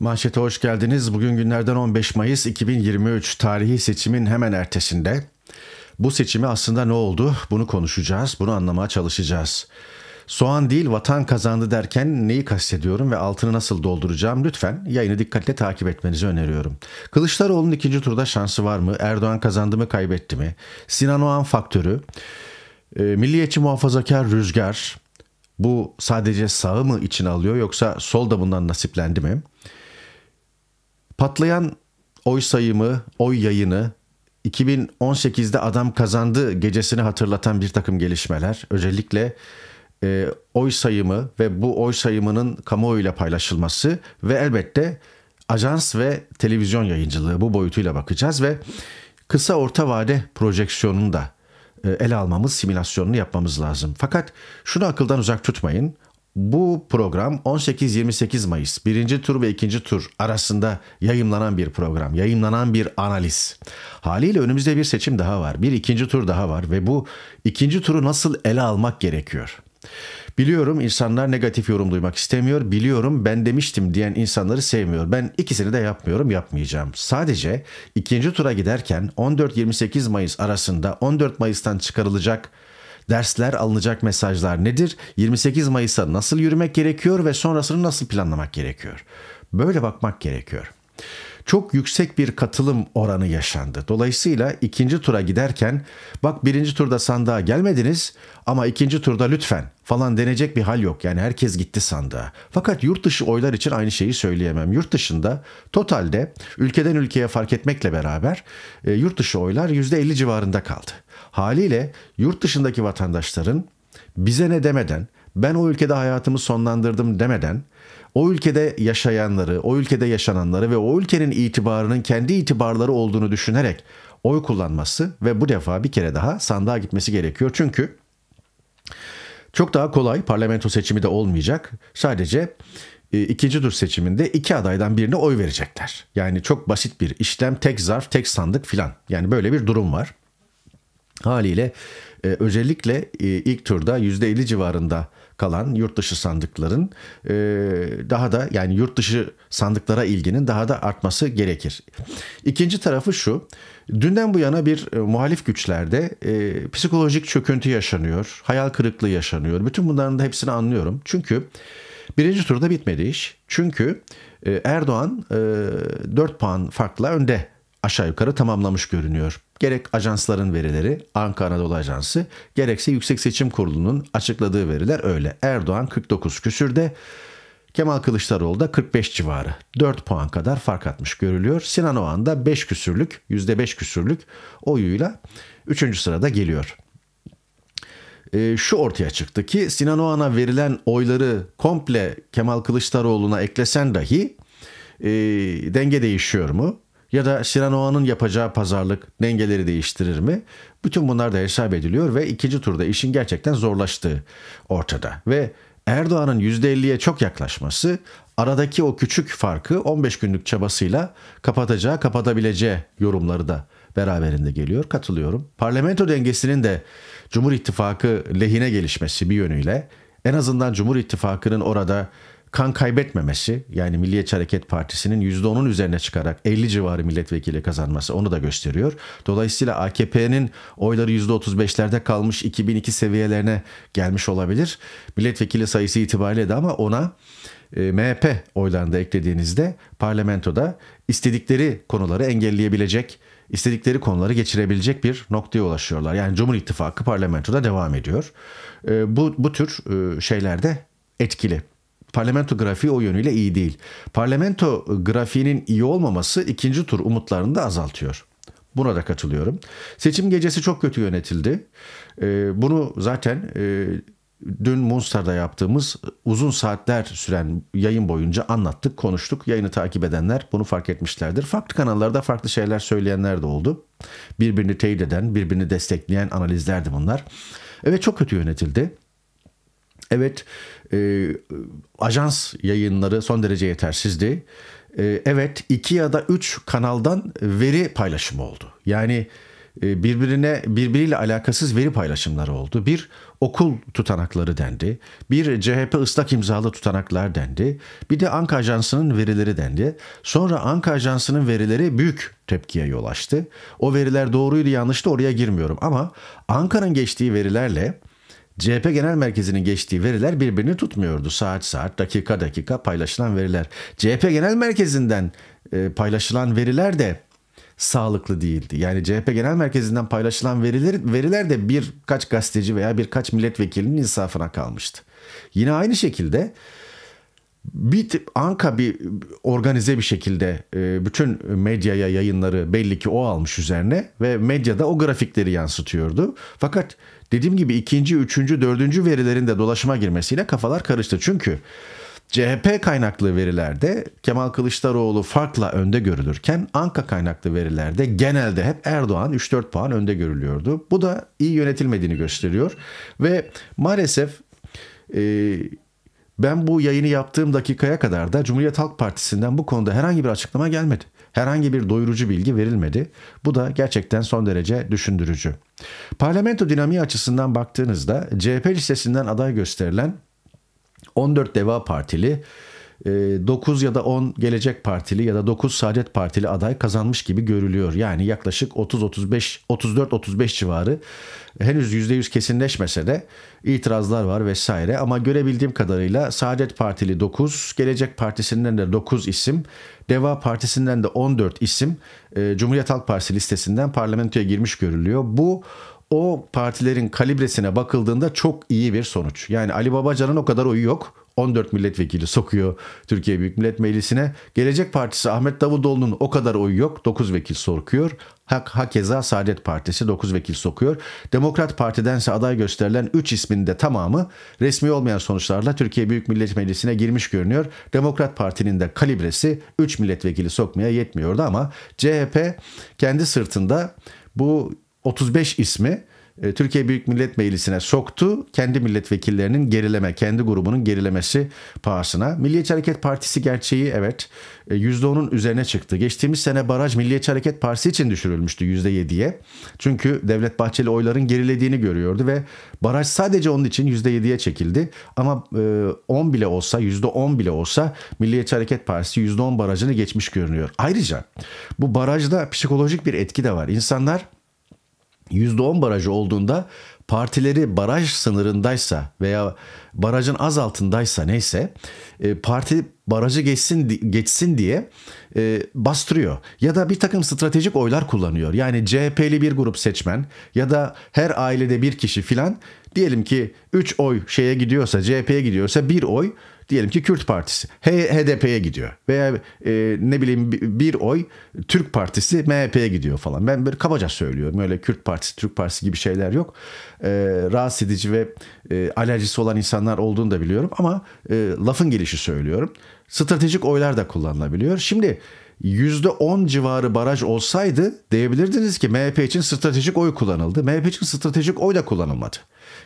Manşete hoş geldiniz. Bugün günlerden 15 Mayıs 2023 tarihi seçimin hemen ertesinde. Bu seçimi aslında ne oldu? Bunu konuşacağız, bunu anlamaya çalışacağız. Soğan değil vatan kazandı derken neyi kastediyorum ve altını nasıl dolduracağım lütfen yayını dikkatle takip etmenizi öneriyorum. Kılıçdaroğlu'nun ikinci turda şansı var mı? Erdoğan kazandı mı kaybetti mi? Sinan Oğan faktörü, e, milliyetçi muhafazakar rüzgar bu sadece sağı mı için alıyor yoksa sol da bundan nasiplendi mi? Patlayan oy sayımı, oy yayını 2018'de adam kazandı gecesini hatırlatan bir takım gelişmeler. Özellikle e, oy sayımı ve bu oy sayımının kamuoyuyla paylaşılması ve elbette ajans ve televizyon yayıncılığı bu boyutuyla bakacağız ve kısa orta vade projeksiyonunu da e, ele almamız, simülasyonunu yapmamız lazım. Fakat şunu akıldan uzak tutmayın. Bu program 18-28 Mayıs birinci tur ve ikinci tur arasında yayımlanan bir program, yayımlanan bir analiz. Haliyle önümüzde bir seçim daha var, bir ikinci tur daha var ve bu ikinci turu nasıl ele almak gerekiyor? Biliyorum insanlar negatif yorum duymak istemiyor. Biliyorum ben demiştim diyen insanları sevmiyor. Ben ikisini de yapmıyorum, yapmayacağım. Sadece ikinci tura giderken 14-28 Mayıs arasında 14 Mayıs'tan çıkarılacak dersler, alınacak mesajlar nedir? 28 Mayıs'a nasıl yürümek gerekiyor ve sonrasını nasıl planlamak gerekiyor? Böyle bakmak gerekiyor çok yüksek bir katılım oranı yaşandı. Dolayısıyla ikinci tura giderken bak birinci turda sandığa gelmediniz ama ikinci turda lütfen falan denecek bir hal yok. Yani herkes gitti sandığa. Fakat yurt dışı oylar için aynı şeyi söyleyemem. Yurt dışında totalde ülkeden ülkeye fark etmekle beraber e, yurt dışı oylar %50 civarında kaldı. Haliyle yurt dışındaki vatandaşların bize ne demeden ben o ülkede hayatımı sonlandırdım demeden o ülkede yaşayanları, o ülkede yaşananları ve o ülkenin itibarının kendi itibarları olduğunu düşünerek oy kullanması ve bu defa bir kere daha sandığa gitmesi gerekiyor. Çünkü çok daha kolay parlamento seçimi de olmayacak. Sadece e, ikinci tur seçiminde iki adaydan birine oy verecekler. Yani çok basit bir işlem, tek zarf, tek sandık filan. Yani böyle bir durum var. Haliyle e, özellikle e, ilk turda %50 civarında kalan yurt dışı sandıkların e, daha da yani yurt dışı sandıklara ilginin daha da artması gerekir. İkinci tarafı şu. Dünden bu yana bir e, muhalif güçlerde e, psikolojik çöküntü yaşanıyor, hayal kırıklığı yaşanıyor. Bütün bunların da hepsini anlıyorum. Çünkü birinci turda bitmedi iş. Çünkü e, Erdoğan e, 4 puan farkla önde aşağı yukarı tamamlamış görünüyor. Gerek ajansların verileri Anka Anadolu Ajansı gerekse Yüksek Seçim Kurulu'nun açıkladığı veriler öyle. Erdoğan 49 küsürde Kemal Kılıçdaroğlu da 45 civarı. 4 puan kadar fark atmış görülüyor. Sinan Oğan da 5 küsürlük, %5 küsürlük oyuyla 3. sırada geliyor. E, şu ortaya çıktı ki Sinan Oğan'a verilen oyları komple Kemal Kılıçdaroğlu'na eklesen dahi e, denge değişiyor mu? ya da Sinan Oğan'ın yapacağı pazarlık dengeleri değiştirir mi? Bütün bunlar da hesap ediliyor ve ikinci turda işin gerçekten zorlaştığı ortada. Ve Erdoğan'ın %50'ye çok yaklaşması aradaki o küçük farkı 15 günlük çabasıyla kapatacağı, kapatabileceği yorumları da beraberinde geliyor. Katılıyorum. Parlamento dengesinin de Cumhur İttifakı lehine gelişmesi bir yönüyle en azından Cumhur İttifakı'nın orada kan kaybetmemesi yani Milliyetçi Hareket Partisi'nin %10'un üzerine çıkarak 50 civarı milletvekili kazanması onu da gösteriyor. Dolayısıyla AKP'nin oyları %35'lerde kalmış 2002 seviyelerine gelmiş olabilir. Milletvekili sayısı itibariyle de ama ona e, MHP oylarını da eklediğinizde parlamentoda istedikleri konuları engelleyebilecek istedikleri konuları geçirebilecek bir noktaya ulaşıyorlar. Yani Cumhur İttifakı parlamentoda devam ediyor. E, bu bu tür e, şeyler etkili parlamento grafiği o yönüyle iyi değil. Parlamento grafiğinin iyi olmaması ikinci tur umutlarını da azaltıyor. Buna da katılıyorum. Seçim gecesi çok kötü yönetildi. Ee, bunu zaten e, dün Munster'da yaptığımız uzun saatler süren yayın boyunca anlattık, konuştuk. Yayını takip edenler bunu fark etmişlerdir. Farklı kanallarda farklı şeyler söyleyenler de oldu. Birbirini teyit eden, birbirini destekleyen analizlerdi bunlar. Evet çok kötü yönetildi. Evet, e, ajans yayınları son derece yetersizdi. E, evet, iki ya da üç kanaldan veri paylaşımı oldu. Yani e, birbirine birbiriyle alakasız veri paylaşımları oldu. Bir okul tutanakları dendi. Bir CHP ıslak imzalı tutanaklar dendi. Bir de Anka Ajansı'nın verileri dendi. Sonra Anka Ajansı'nın verileri büyük tepkiye yol açtı. O veriler doğruydu yanlıştı oraya girmiyorum ama Anka'nın geçtiği verilerle CHP Genel Merkezi'nin geçtiği veriler birbirini tutmuyordu. Saat saat, dakika dakika paylaşılan veriler. CHP Genel Merkezi'nden e, paylaşılan veriler de sağlıklı değildi. Yani CHP Genel Merkezi'nden paylaşılan veriler, veriler de birkaç gazeteci veya birkaç milletvekilinin insafına kalmıştı. Yine aynı şekilde bir anka bir organize bir şekilde e, bütün medyaya yayınları belli ki o almış üzerine ve medyada o grafikleri yansıtıyordu. Fakat dediğim gibi ikinci, üçüncü, dördüncü verilerin de dolaşıma girmesiyle kafalar karıştı. Çünkü CHP kaynaklı verilerde Kemal Kılıçdaroğlu farkla önde görülürken Anka kaynaklı verilerde genelde hep Erdoğan 3-4 puan önde görülüyordu. Bu da iyi yönetilmediğini gösteriyor ve maalesef e, ben bu yayını yaptığım dakikaya kadar da Cumhuriyet Halk Partisi'nden bu konuda herhangi bir açıklama gelmedi. Herhangi bir doyurucu bilgi verilmedi. Bu da gerçekten son derece düşündürücü. Parlamento dinamiği açısından baktığınızda CHP listesinden aday gösterilen 14 Deva Partili 9 e, ya da 10 Gelecek Partili ya da 9 Saadet Partili aday kazanmış gibi görülüyor. Yani yaklaşık 30-35, 34-35 civarı henüz %100 kesinleşmese de itirazlar var vesaire. Ama görebildiğim kadarıyla Saadet Partili 9, Gelecek Partisi'nden de 9 isim, Deva Partisi'nden de 14 isim e, Cumhuriyet Halk Partisi listesinden parlamentoya girmiş görülüyor. Bu o partilerin kalibresine bakıldığında çok iyi bir sonuç. Yani Ali Babacan'ın o kadar oyu yok 14 milletvekili sokuyor Türkiye Büyük Millet Meclisi'ne. Gelecek Partisi Ahmet Davutoğlu'nun o kadar oyu yok 9 vekil sokuyor. Hak, hakeza Saadet Partisi 9 vekil sokuyor. Demokrat Parti'dense aday gösterilen 3 ismin de tamamı resmi olmayan sonuçlarla Türkiye Büyük Millet Meclisi'ne girmiş görünüyor. Demokrat Parti'nin de kalibresi 3 milletvekili sokmaya yetmiyordu ama CHP kendi sırtında bu 35 ismi e, Türkiye Büyük Millet Meclisi'ne soktu. Kendi milletvekillerinin gerileme, kendi grubunun gerilemesi pahasına. Milliyetçi Hareket Partisi gerçeği evet %10'un e, üzerine çıktı. Geçtiğimiz sene baraj Milliyetçi Hareket Partisi için düşürülmüştü %7'ye. Çünkü Devlet Bahçeli oyların gerilediğini görüyordu ve baraj sadece onun için %7'ye çekildi. Ama 10 e, bile olsa, %10 bile olsa Milliyetçi Hareket Partisi %10 barajını geçmiş görünüyor. Ayrıca bu barajda psikolojik bir etki de var. İnsanlar %10 barajı olduğunda partileri baraj sınırındaysa veya barajın az altındaysa neyse e, parti barajı geçsin geçsin diye e, bastırıyor. Ya da bir takım stratejik oylar kullanıyor. Yani CHP'li bir grup seçmen ya da her ailede bir kişi filan diyelim ki 3 oy şeye gidiyorsa CHP'ye gidiyorsa bir oy diyelim ki Kürt Partisi HDP'ye gidiyor veya e, ne bileyim bir oy Türk Partisi MHP'ye gidiyor falan. Ben böyle kabaca söylüyorum öyle Kürt Partisi Türk Partisi gibi şeyler yok. E, rahatsız edici ve e, alerjisi olan insanlar olduğunu da biliyorum ama e, lafın gelişi söylüyorum. Stratejik oylar da kullanılabiliyor. Şimdi %10 civarı baraj olsaydı diyebilirdiniz ki MHP için stratejik oy kullanıldı. MHP için stratejik oy da kullanılmadı.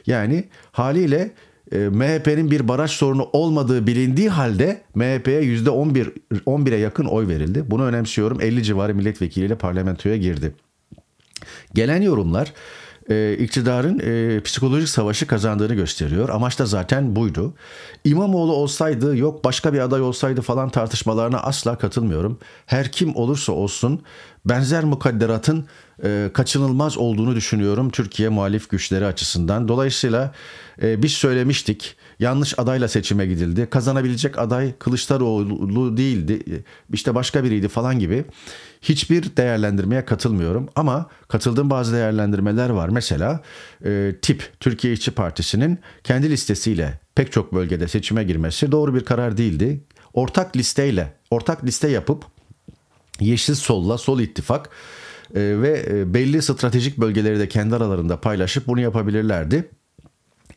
Yani haliyle e, ee, MHP'nin bir baraj sorunu olmadığı bilindiği halde MHP'ye %11 11'e yakın oy verildi. Bunu önemsiyorum. 50 civarı milletvekiliyle parlamentoya girdi. Gelen yorumlar e, iktidarın e, psikolojik savaşı kazandığını gösteriyor. Amaç da zaten buydu. İmamoğlu olsaydı yok başka bir aday olsaydı falan tartışmalarına asla katılmıyorum. Her kim olursa olsun benzer mukadderatın e, kaçınılmaz olduğunu düşünüyorum Türkiye muhalif güçleri açısından. Dolayısıyla e, biz söylemiştik yanlış adayla seçime gidildi. Kazanabilecek aday Kılıçdaroğlu değildi. İşte başka biriydi falan gibi. Hiçbir değerlendirmeye katılmıyorum ama katıldığım bazı değerlendirmeler var. Mesela e, TİP Türkiye İşçi Partisi'nin kendi listesiyle pek çok bölgede seçime girmesi doğru bir karar değildi. Ortak listeyle, ortak liste yapıp Yeşil Sol'la Sol ittifak e, ve e, belli stratejik bölgeleri de kendi aralarında paylaşıp bunu yapabilirlerdi.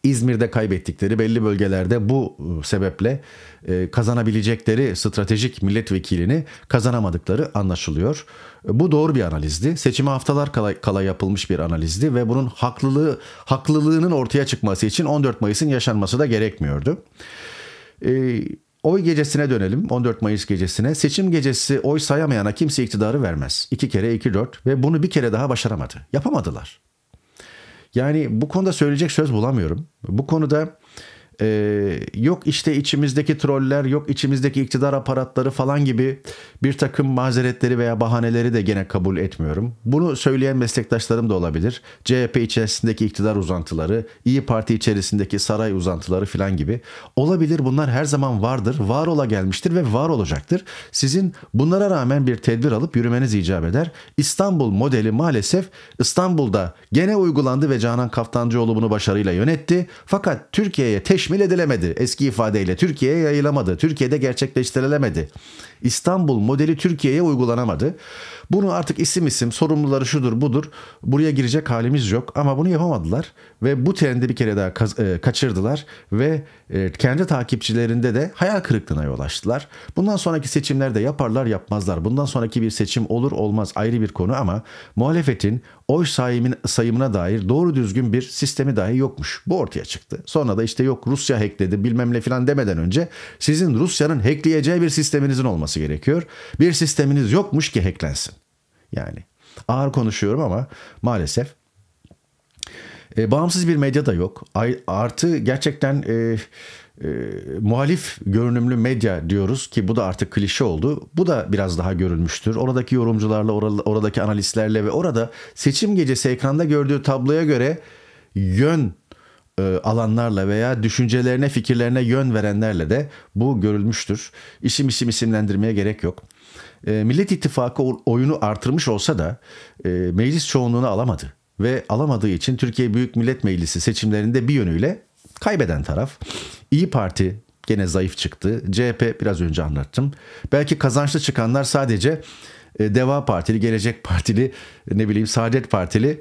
İzmir'de kaybettikleri belli bölgelerde bu ıı, sebeple e, kazanabilecekleri stratejik milletvekilini kazanamadıkları anlaşılıyor. E, bu doğru bir analizdi. Seçime haftalar kala, kala yapılmış bir analizdi ve bunun haklılığı haklılığının ortaya çıkması için 14 Mayıs'ın yaşanması da gerekmiyordu. Ee, Oy gecesine dönelim. 14 Mayıs gecesine. Seçim gecesi oy sayamayana kimse iktidarı vermez. İki kere iki dört ve bunu bir kere daha başaramadı. Yapamadılar. Yani bu konuda söyleyecek söz bulamıyorum. Bu konuda ee, yok işte içimizdeki troller, yok içimizdeki iktidar aparatları falan gibi bir takım mazeretleri veya bahaneleri de gene kabul etmiyorum. Bunu söyleyen meslektaşlarım da olabilir. CHP içerisindeki iktidar uzantıları, İyi Parti içerisindeki saray uzantıları falan gibi. Olabilir bunlar her zaman vardır, var ola gelmiştir ve var olacaktır. Sizin bunlara rağmen bir tedbir alıp yürümeniz icap eder. İstanbul modeli maalesef İstanbul'da gene uygulandı ve Canan Kaftancıoğlu bunu başarıyla yönetti. Fakat Türkiye'ye teş teşmil edilemedi. Eski ifadeyle Türkiye'ye yayılamadı. Türkiye'de gerçekleştirilemedi. İstanbul modeli Türkiye'ye uygulanamadı. Bunu artık isim isim sorumluları şudur budur buraya girecek halimiz yok ama bunu yapamadılar ve bu trendi bir kere daha e, kaçırdılar ve e, kendi takipçilerinde de hayal kırıklığına yol açtılar. Bundan sonraki seçimlerde yaparlar yapmazlar. Bundan sonraki bir seçim olur olmaz ayrı bir konu ama muhalefetin oy sayımına dair doğru düzgün bir sistemi dahi yokmuş. Bu ortaya çıktı. Sonra da işte yok Rus Rusya hackledi bilmem ne filan demeden önce sizin Rusya'nın hackleyeceği bir sisteminizin olması gerekiyor. Bir sisteminiz yokmuş ki hacklensin. Yani ağır konuşuyorum ama maalesef. E, bağımsız bir medya da yok. Artı gerçekten e, e, muhalif görünümlü medya diyoruz ki bu da artık klişe oldu. Bu da biraz daha görülmüştür. Oradaki yorumcularla, oradaki analistlerle ve orada seçim gecesi ekranda gördüğü tabloya göre yön e, alanlarla veya düşüncelerine, fikirlerine yön verenlerle de bu görülmüştür. İsim isim isimlendirmeye gerek yok. E, Millet İttifakı oyunu artırmış olsa da e, meclis çoğunluğunu alamadı ve alamadığı için Türkiye Büyük Millet Meclisi seçimlerinde bir yönüyle kaybeden taraf. İyi Parti gene zayıf çıktı. CHP biraz önce anlattım. Belki kazançlı çıkanlar sadece Deva Partili, Gelecek Partili, ne bileyim Saadet Partili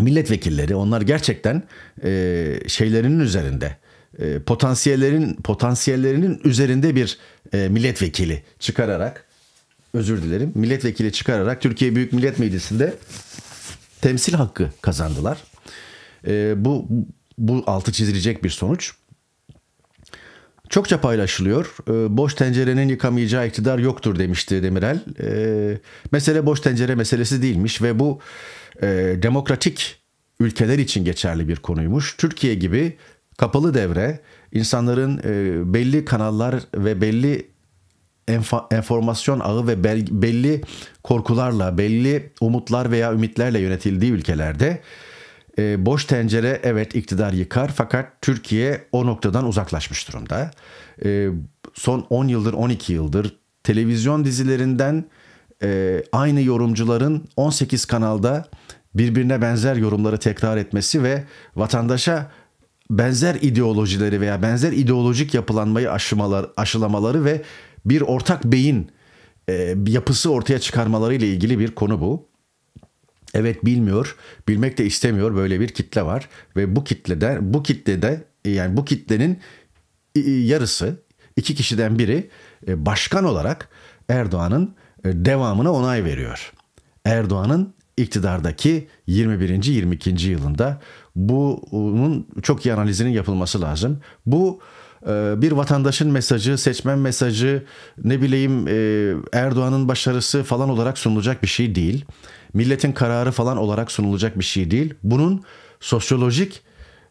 milletvekilleri onlar gerçekten e, şeylerinin üzerinde e, potansiyellerin potansiyellerinin üzerinde bir e, milletvekili çıkararak özür dilerim milletvekili çıkararak Türkiye Büyük Millet Meclisi'nde temsil hakkı kazandılar. E, bu bu altı çizilecek bir sonuç. Çokça paylaşılıyor. Ee, boş tencerenin yıkamayacağı iktidar yoktur demişti Demirel. Ee, mesele boş tencere meselesi değilmiş ve bu e, demokratik ülkeler için geçerli bir konuymuş. Türkiye gibi kapalı devre insanların e, belli kanallar ve belli enformasyon ağı ve belli korkularla, belli umutlar veya ümitlerle yönetildiği ülkelerde e, boş tencere evet iktidar yıkar fakat Türkiye o noktadan uzaklaşmış durumda. E, son 10 yıldır 12 yıldır televizyon dizilerinden e, aynı yorumcuların 18 kanalda birbirine benzer yorumları tekrar etmesi ve vatandaşa benzer ideolojileri veya benzer ideolojik yapılanmayı aşımalar, aşılamaları ve bir ortak beyin e, yapısı ortaya çıkarmaları ile ilgili bir konu bu. Evet bilmiyor, bilmek de istemiyor böyle bir kitle var ve bu kitlede bu kitlede yani bu kitlenin e, e, yarısı iki kişiden biri e, başkan olarak Erdoğan'ın devamına onay veriyor. Erdoğan'ın iktidardaki 21. 22. yılında bunun çok iyi analizinin yapılması lazım. Bu bir vatandaşın mesajı, seçmen mesajı, ne bileyim Erdoğan'ın başarısı falan olarak sunulacak bir şey değil milletin kararı falan olarak sunulacak bir şey değil. Bunun sosyolojik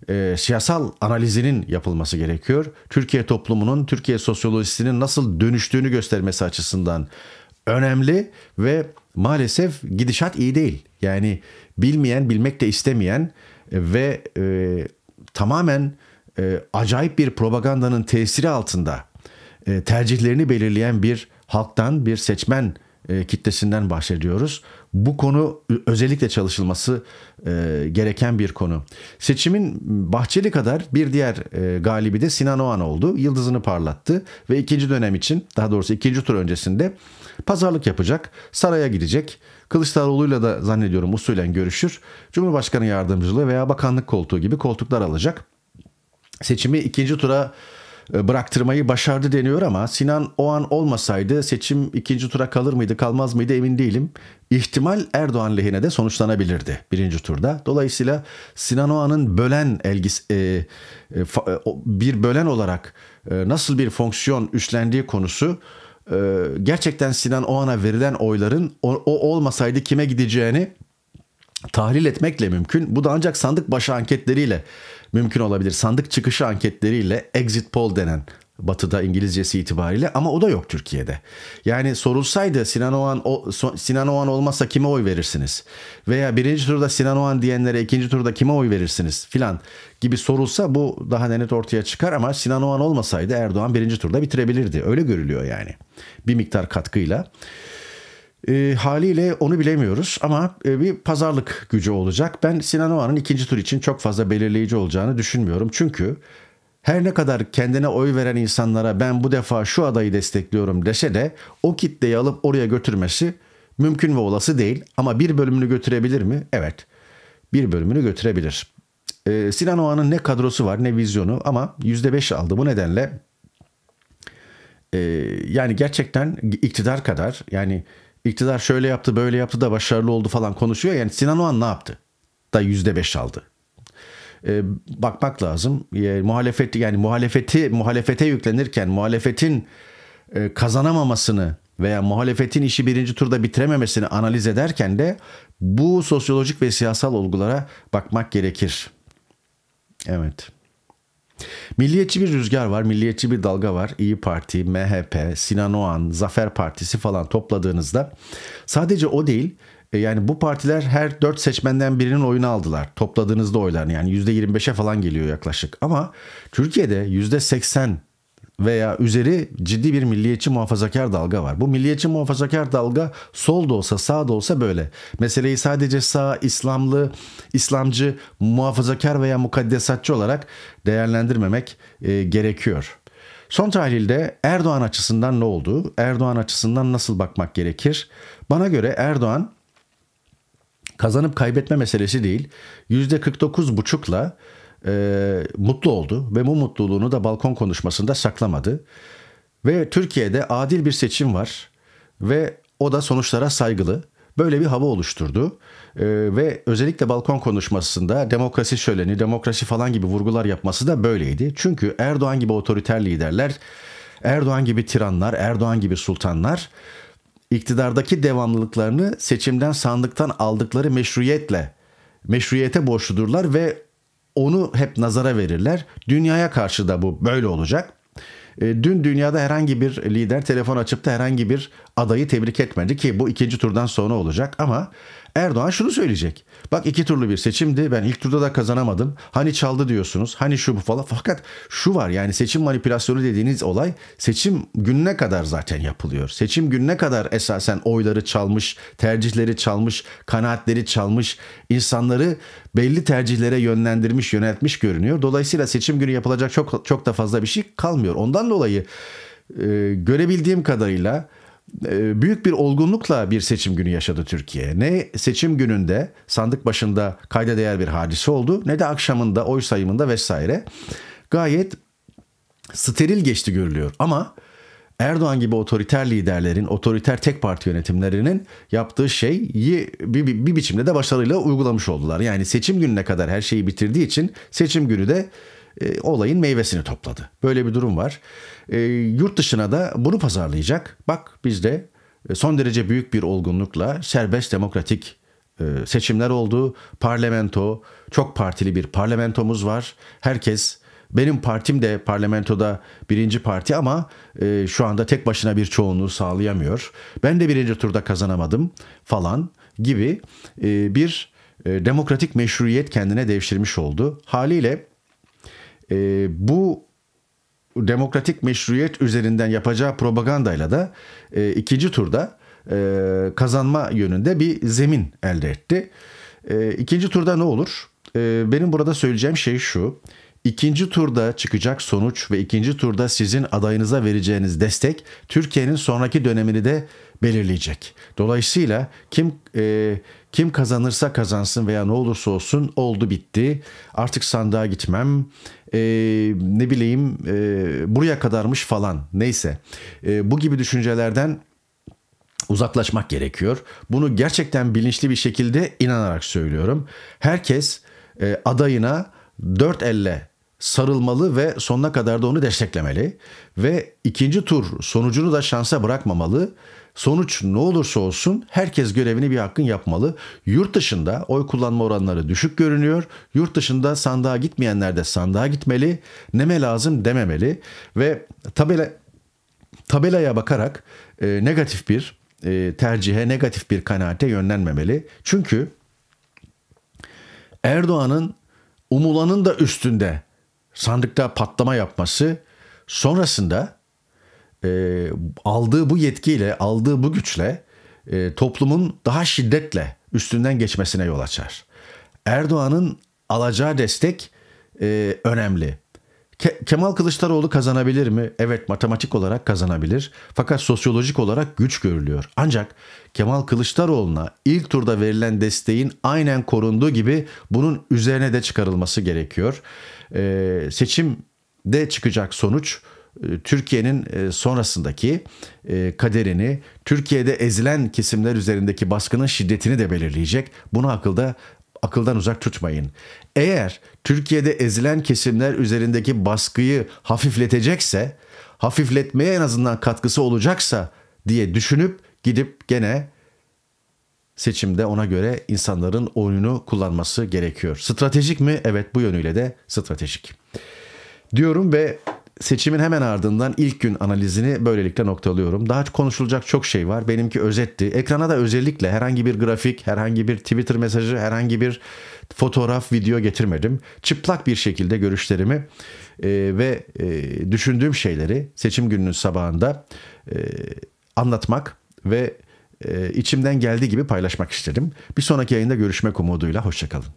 e, siyasal analizinin yapılması gerekiyor. Türkiye toplumunun, Türkiye sosyolojisinin nasıl dönüştüğünü göstermesi açısından önemli ve maalesef gidişat iyi değil. Yani bilmeyen, bilmek de istemeyen ve e, tamamen e, acayip bir propagandanın tesiri altında e, tercihlerini belirleyen bir halktan, bir seçmen e, kitlesinden bahsediyoruz. Bu konu özellikle çalışılması e, gereken bir konu. Seçimin Bahçeli kadar bir diğer e, galibi de Sinan Oğan oldu. Yıldızını parlattı ve ikinci dönem için daha doğrusu ikinci tur öncesinde pazarlık yapacak, saraya gidecek. Kılıçdaroğlu'yla da zannediyorum usulen görüşür. Cumhurbaşkanı yardımcılığı veya bakanlık koltuğu gibi koltuklar alacak. Seçimi ikinci tura e, bıraktırmayı başardı deniyor ama Sinan o an olmasaydı seçim ikinci tura kalır mıydı kalmaz mıydı emin değilim. İhtimal Erdoğan lehine de sonuçlanabilirdi birinci turda. Dolayısıyla Sinan Oğan'ın bölen elgis, e, e, fa, e, bir bölen olarak e, nasıl bir fonksiyon üstlendiği konusu e, gerçekten Sinan Oğan'a verilen oyların o, o olmasaydı kime gideceğini tahlil etmekle mümkün. Bu da ancak sandık başı anketleriyle mümkün olabilir. Sandık çıkışı anketleriyle exit poll denen Batı'da İngilizcesi itibariyle ama o da yok Türkiye'de. Yani sorulsaydı Sinan Oğan, o, Sinan Oğan olmazsa kime oy verirsiniz? Veya birinci turda Sinan Oğan diyenlere ikinci turda kime oy verirsiniz filan gibi sorulsa bu daha net ortaya çıkar ama Sinan Oğan olmasaydı Erdoğan birinci turda bitirebilirdi. Öyle görülüyor yani bir miktar katkıyla. E, haliyle onu bilemiyoruz ama e, bir pazarlık gücü olacak. Ben Sinan Oğan'ın ikinci tur için çok fazla belirleyici olacağını düşünmüyorum. Çünkü her ne kadar kendine oy veren insanlara ben bu defa şu adayı destekliyorum dese de o kitleyi alıp oraya götürmesi mümkün ve olası değil. Ama bir bölümünü götürebilir mi? Evet bir bölümünü götürebilir. Ee, Sinan Oğan'ın ne kadrosu var ne vizyonu ama %5 aldı. Bu nedenle e, yani gerçekten iktidar kadar yani İktidar şöyle yaptı böyle yaptı da başarılı oldu falan konuşuyor. Yani Sinan Oğan ne yaptı? Da yüzde beş aldı. E, bakmak lazım. E, ee, muhalefeti yani muhalefeti muhalefete yüklenirken muhalefetin e, kazanamamasını veya muhalefetin işi birinci turda bitirememesini analiz ederken de bu sosyolojik ve siyasal olgulara bakmak gerekir. Evet. Milliyetçi bir rüzgar var, milliyetçi bir dalga var. İyi Parti, MHP, Sinanoğan, Zafer Partisi falan topladığınızda sadece o değil e, yani bu partiler her dört seçmenden birinin oyunu aldılar. Topladığınızda oylarını yani %25'e falan geliyor yaklaşık. Ama Türkiye'de %80 veya üzeri ciddi bir milliyetçi muhafazakar dalga var. Bu milliyetçi muhafazakar dalga sol da olsa sağ da olsa böyle. Meseleyi sadece sağ, İslamlı, İslamcı, muhafazakar veya mukaddesatçı olarak değerlendirmemek e, gerekiyor. Son tahlilde Erdoğan açısından ne oldu? Erdoğan açısından nasıl bakmak gerekir? Bana göre Erdoğan kazanıp kaybetme meselesi değil. %49,5'la e, mutlu oldu ve bu mutluluğunu da balkon konuşmasında saklamadı. Ve Türkiye'de adil bir seçim var ve o da sonuçlara saygılı. Böyle bir hava oluşturdu ee, ve özellikle balkon konuşmasında demokrasi şöleni, demokrasi falan gibi vurgular yapması da böyleydi. Çünkü Erdoğan gibi otoriter liderler, Erdoğan gibi tiranlar, Erdoğan gibi sultanlar iktidardaki devamlılıklarını seçimden sandıktan aldıkları meşruiyetle, meşruiyete borçludurlar ve onu hep nazara verirler. Dünyaya karşı da bu böyle olacak. E, dün dünyada herhangi bir lider telefon açıp da herhangi bir adayı tebrik etmedi ki bu ikinci turdan sonra olacak ama Erdoğan şunu söyleyecek. Bak iki turlu bir seçimdi. Ben ilk turda da kazanamadım. Hani çaldı diyorsunuz. Hani şu bu falan. Fakat şu var yani seçim manipülasyonu dediğiniz olay seçim gününe kadar zaten yapılıyor. Seçim gününe kadar esasen oyları çalmış, tercihleri çalmış, kanaatleri çalmış, insanları belli tercihlere yönlendirmiş, yöneltmiş görünüyor. Dolayısıyla seçim günü yapılacak çok çok da fazla bir şey kalmıyor. Ondan dolayı e, görebildiğim kadarıyla ee, büyük bir olgunlukla bir seçim günü yaşadı Türkiye. Ne seçim gününde sandık başında kayda değer bir hadise oldu ne de akşamında oy sayımında vesaire. Gayet steril geçti görülüyor ama Erdoğan gibi otoriter liderlerin, otoriter tek parti yönetimlerinin yaptığı şeyi bir, bir, bir biçimde de başarıyla uygulamış oldular. Yani seçim gününe kadar her şeyi bitirdiği için seçim günü de e, olayın meyvesini topladı. Böyle bir durum var. E, yurt dışına da bunu pazarlayacak. Bak bizde e, son derece büyük bir olgunlukla serbest demokratik e, seçimler oldu. Parlamento, çok partili bir parlamentomuz var. Herkes benim partim de parlamentoda birinci parti ama e, şu anda tek başına bir çoğunluğu sağlayamıyor. Ben de birinci turda kazanamadım falan gibi e, bir e, demokratik meşruiyet kendine devşirmiş oldu. Haliyle e, bu demokratik meşruiyet üzerinden yapacağı propagandayla da e, ikinci turda e, kazanma yönünde bir zemin elde etti. E, ikinci turda ne olur? E, benim burada söyleyeceğim şey şu. İkinci turda çıkacak sonuç ve ikinci turda sizin adayınıza vereceğiniz destek Türkiye'nin sonraki dönemini de belirleyecek. Dolayısıyla kim e, kim kazanırsa kazansın veya ne olursa olsun oldu bitti. Artık sandığa gitmem. E, ne bileyim e, buraya kadarmış falan. Neyse e, bu gibi düşüncelerden uzaklaşmak gerekiyor. Bunu gerçekten bilinçli bir şekilde inanarak söylüyorum. Herkes e, adayına dört elle sarılmalı ve sonuna kadar da onu desteklemeli ve ikinci tur sonucunu da şansa bırakmamalı. Sonuç ne olursa olsun herkes görevini bir hakkın yapmalı. Yurt dışında oy kullanma oranları düşük görünüyor. Yurt dışında sandığa gitmeyenler de sandığa gitmeli. Neme lazım dememeli ve tabela tabelaya bakarak e, negatif bir e, tercihe, negatif bir kanaate yönlenmemeli. Çünkü Erdoğan'ın umulanın da üstünde sandıkta patlama yapması sonrasında e, aldığı bu yetkiyle, aldığı bu güçle e, toplumun daha şiddetle üstünden geçmesine yol açar. Erdoğan'ın alacağı destek e, önemli. Ke- Kemal Kılıçdaroğlu kazanabilir mi? Evet matematik olarak kazanabilir. Fakat sosyolojik olarak güç görülüyor. Ancak Kemal Kılıçdaroğlu'na ilk turda verilen desteğin aynen korunduğu gibi bunun üzerine de çıkarılması gerekiyor. Ee, seçimde çıkacak sonuç e, Türkiye'nin e, sonrasındaki e, kaderini, Türkiye'de ezilen kesimler üzerindeki baskının şiddetini de belirleyecek. Bunu akılda akıldan uzak tutmayın. Eğer Türkiye'de ezilen kesimler üzerindeki baskıyı hafifletecekse, hafifletmeye en azından katkısı olacaksa diye düşünüp gidip gene seçimde ona göre insanların oyunu kullanması gerekiyor. Stratejik mi? Evet bu yönüyle de stratejik. Diyorum ve Seçimin hemen ardından ilk gün analizini böylelikle noktalıyorum. Daha konuşulacak çok şey var. Benimki özetti. Ekrana da özellikle herhangi bir grafik, herhangi bir Twitter mesajı, herhangi bir fotoğraf, video getirmedim. Çıplak bir şekilde görüşlerimi e, ve e, düşündüğüm şeyleri seçim gününün sabahında e, anlatmak ve e, içimden geldiği gibi paylaşmak istedim. Bir sonraki yayında görüşmek umuduyla. Hoşçakalın.